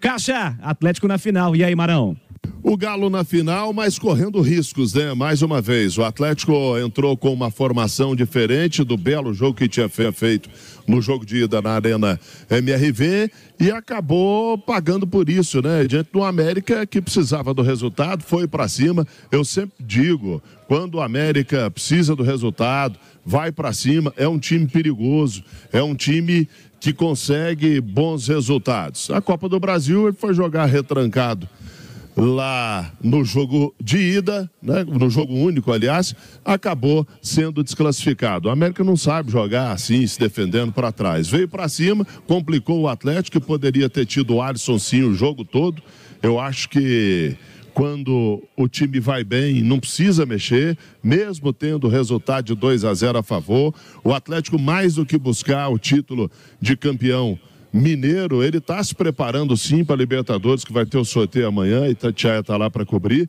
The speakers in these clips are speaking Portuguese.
Caixa, Atlético na final. E aí, Marão? O Galo na final, mas correndo riscos, né? Mais uma vez, o Atlético entrou com uma formação diferente do belo jogo que tinha feito no jogo de ida na Arena MRV e acabou pagando por isso, né? Diante do América que precisava do resultado, foi para cima. Eu sempre digo, quando o América precisa do resultado, vai para cima, é um time perigoso, é um time que consegue bons resultados. A Copa do Brasil ele foi jogar retrancado lá no jogo de ida, né? no jogo único, aliás, acabou sendo desclassificado. O América não sabe jogar assim, se defendendo para trás. Veio para cima, complicou o Atlético, que poderia ter tido o Alisson sim o jogo todo. Eu acho que quando o time vai bem, não precisa mexer, mesmo tendo resultado de 2 a 0 a favor. O Atlético, mais do que buscar o título de campeão mineiro, ele está se preparando sim para a Libertadores, que vai ter o sorteio amanhã, e Tatiaia está tá lá para cobrir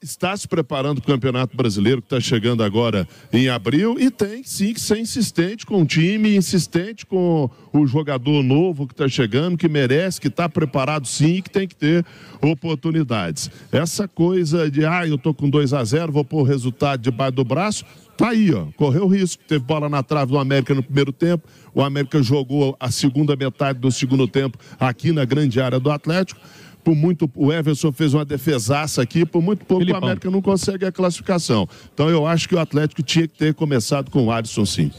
está se preparando para o Campeonato Brasileiro, que está chegando agora em abril, e tem sim que ser insistente com o time, insistente com o jogador novo que está chegando, que merece, que está preparado sim e que tem que ter oportunidades. Essa coisa de, ah, eu estou com 2 a 0 vou pôr o resultado debaixo do braço, tá aí, ó. Correu risco. Teve bola na trave do América no primeiro tempo. O América jogou a segunda metade do segundo tempo aqui na grande área do Atlético por muito. O Everson fez uma defesaça aqui, por muito pouco Filipão. o América não consegue a classificação. Então eu acho que o Atlético tinha que ter começado com o Alisson sim.